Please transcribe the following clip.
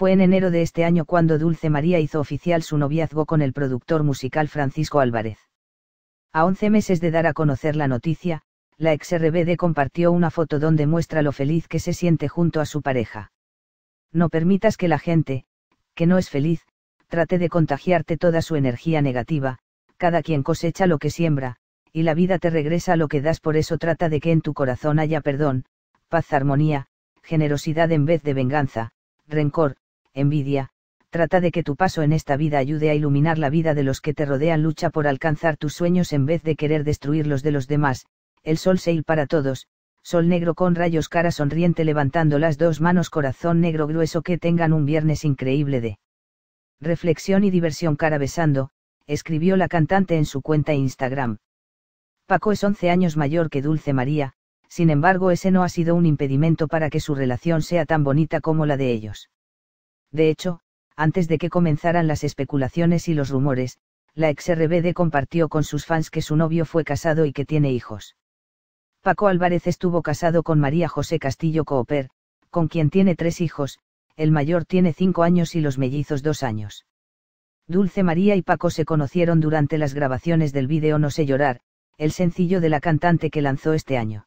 Fue en enero de este año cuando Dulce María hizo oficial su noviazgo con el productor musical Francisco Álvarez. A 11 meses de dar a conocer la noticia, la ex RBD compartió una foto donde muestra lo feliz que se siente junto a su pareja. No permitas que la gente, que no es feliz, trate de contagiarte toda su energía negativa, cada quien cosecha lo que siembra, y la vida te regresa lo que das, por eso trata de que en tu corazón haya perdón, paz, armonía, generosidad en vez de venganza, rencor, envidia, trata de que tu paso en esta vida ayude a iluminar la vida de los que te rodean, lucha por alcanzar tus sueños en vez de querer destruir los de los demás, el sol sale para todos, sol negro con rayos cara sonriente levantando las dos manos corazón negro grueso que tengan un viernes increíble de reflexión y diversión cara besando, escribió la cantante en su cuenta Instagram. Paco es 11 años mayor que Dulce María, sin embargo ese no ha sido un impedimento para que su relación sea tan bonita como la de ellos. De hecho, antes de que comenzaran las especulaciones y los rumores, la ex RBD compartió con sus fans que su novio fue casado y que tiene hijos. Paco Álvarez estuvo casado con María José Castillo Cooper, con quien tiene tres hijos, el mayor tiene cinco años y los mellizos dos años. Dulce María y Paco se conocieron durante las grabaciones del vídeo No sé llorar, el sencillo de la cantante que lanzó este año.